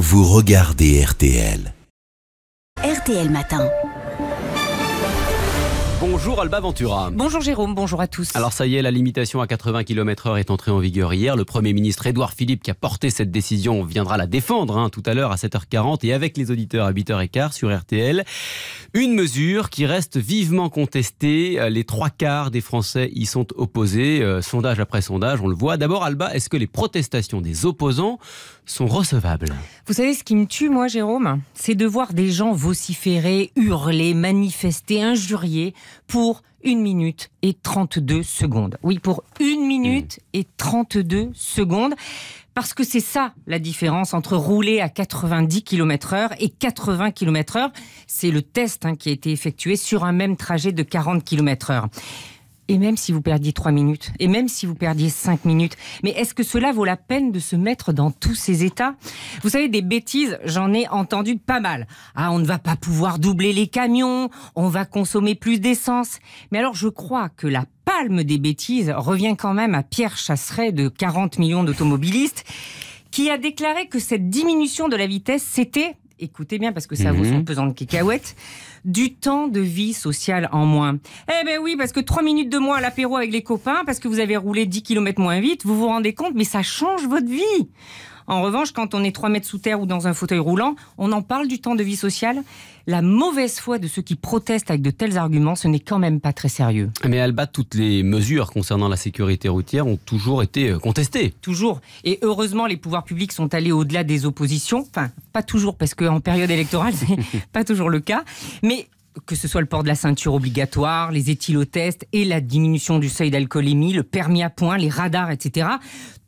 vous regardez RTL. RTL Matin. Bonjour Alba Ventura. Bonjour Jérôme, bonjour à tous. Alors ça y est, la limitation à 80 km/h est entrée en vigueur hier. Le Premier ministre Édouard Philippe, qui a porté cette décision, viendra la défendre hein, tout à l'heure à 7h40 et avec les auditeurs à 8h15 sur RTL. Une mesure qui reste vivement contestée. Euh, les trois quarts des Français y sont opposés. Euh, sondage après sondage, on le voit. D'abord Alba, est-ce que les protestations des opposants sont recevables Vous savez ce qui me tue, moi Jérôme C'est de voir des gens vociférer, hurler, manifester, injurier pour 1 minute et 32 secondes. Oui, pour une minute et 32 secondes. Parce que c'est ça la différence entre rouler à 90 km/h et 80 km/h. C'est le test hein, qui a été effectué sur un même trajet de 40 km/h. Et même si vous perdiez 3 minutes, et même si vous perdiez 5 minutes, mais est-ce que cela vaut la peine de se mettre dans tous ces états Vous savez, des bêtises, j'en ai entendu pas mal. Ah, on ne va pas pouvoir doubler les camions, on va consommer plus d'essence. Mais alors je crois que la palme des bêtises revient quand même à Pierre Chasseret de 40 millions d'automobilistes qui a déclaré que cette diminution de la vitesse, c'était écoutez bien parce que ça vaut mhm. son pesant de cacahuètes, du temps de vie sociale en moins. Eh ben oui, parce que trois minutes de moins à l'apéro avec les copains, parce que vous avez roulé 10 km moins vite, vous vous rendez compte, mais ça change votre vie. En revanche, quand on est 3 mètres sous terre ou dans un fauteuil roulant, on en parle du temps de vie sociale. La mauvaise foi de ceux qui protestent avec de tels arguments, ce n'est quand même pas très sérieux. Mais Alba, toutes les mesures concernant la sécurité routière ont toujours été euh, contestées. Toujours. Et heureusement, les pouvoirs publics sont allés au-delà des oppositions. Enfin, pas toujours, parce qu'en période électorale, c'est pas toujours le cas. Mais que ce soit le port de la ceinture obligatoire, les éthylotests et la diminution du seuil d'alcoolémie, le permis à point, les radars, etc.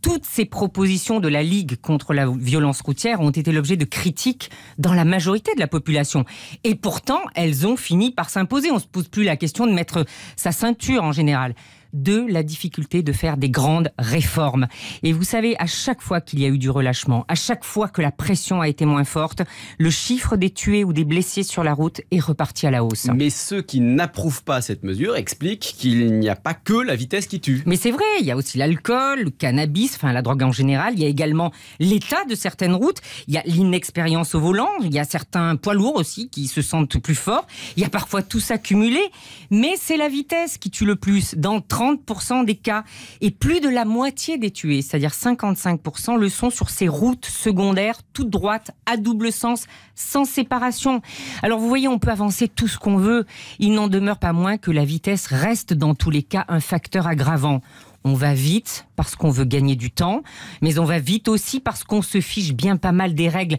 Toutes ces propositions de la Ligue contre la violence routière ont été l'objet de critiques dans la majorité de la population. Et pourtant, elles ont fini par s'imposer. On ne se pose plus la question de mettre sa ceinture en général de la difficulté de faire des grandes réformes. Et vous savez, à chaque fois qu'il y a eu du relâchement, à chaque fois que la pression a été moins forte, le chiffre des tués ou des blessés sur la route est reparti à la hausse. Mais ceux qui n'approuvent pas cette mesure expliquent qu'il n'y a pas que la vitesse qui tue. Mais c'est vrai, il y a aussi l'alcool, le cannabis, enfin la drogue en général, il y a également l'état de certaines routes, il y a l'inexpérience au volant, il y a certains poids lourds aussi qui se sentent plus forts, il y a parfois tout s'accumuler, mais c'est la vitesse qui tue le plus. Dans 30% des cas et plus de la moitié des tués, c'est-à-dire 55%, le sont sur ces routes secondaires, toutes droites, à double sens, sans séparation. Alors vous voyez, on peut avancer tout ce qu'on veut. Il n'en demeure pas moins que la vitesse reste dans tous les cas un facteur aggravant. On va vite parce qu'on veut gagner du temps, mais on va vite aussi parce qu'on se fiche bien pas mal des règles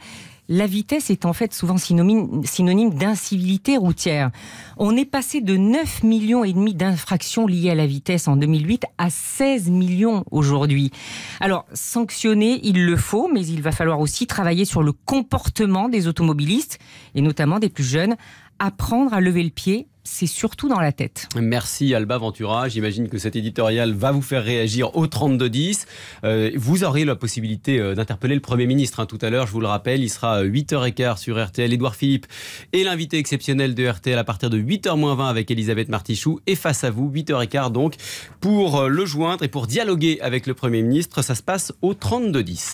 la vitesse est en fait souvent synonyme, d'incivilité routière. On est passé de 9 millions et demi d'infractions liées à la vitesse en 2008 à 16 millions aujourd'hui. Alors, sanctionner, il le faut, mais il va falloir aussi travailler sur le comportement des automobilistes, et notamment des plus jeunes, apprendre à lever le pied, c'est surtout dans la tête. Merci Alba Ventura. J'imagine que cet éditorial va vous faire réagir au 32-10. Euh, vous aurez la possibilité euh, d'interpeller le Premier ministre. Hein, tout à l'heure, je vous le rappelle, il sera à euh, 8h15 sur RTL. Édouard Philippe est l'invité exceptionnel de RTL à partir de 8h20 avec Elisabeth Martichoux. Et face à vous, 8h15 donc, pour le joindre et pour dialoguer avec le Premier ministre. Ça se passe au 32-10.